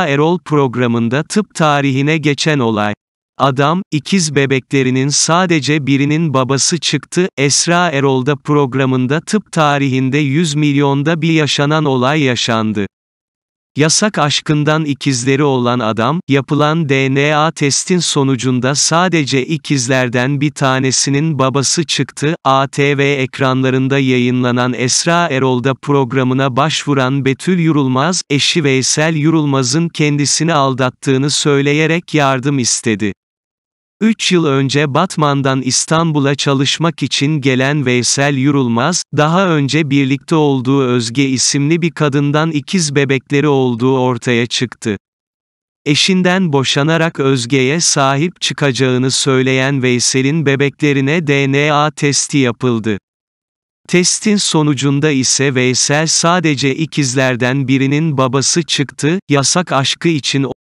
Erol programında tıp tarihine geçen olay. Adam, ikiz bebeklerinin sadece birinin babası çıktı, Esra Erol'da programında tıp tarihinde 100 milyonda bir yaşanan olay yaşandı. Yasak aşkından ikizleri olan adam, yapılan DNA testin sonucunda sadece ikizlerden bir tanesinin babası çıktı, ATV ekranlarında yayınlanan Esra Erol'da programına başvuran Betül Yurulmaz, eşi Veysel Yurulmaz'ın kendisini aldattığını söyleyerek yardım istedi. 3 yıl önce Batman'dan İstanbul'a çalışmak için gelen Veysel Yurulmaz, daha önce birlikte olduğu Özge isimli bir kadından ikiz bebekleri olduğu ortaya çıktı. Eşinden boşanarak Özge'ye sahip çıkacağını söyleyen Veysel'in bebeklerine DNA testi yapıldı. Testin sonucunda ise Veysel sadece ikizlerden birinin babası çıktı, yasak aşkı için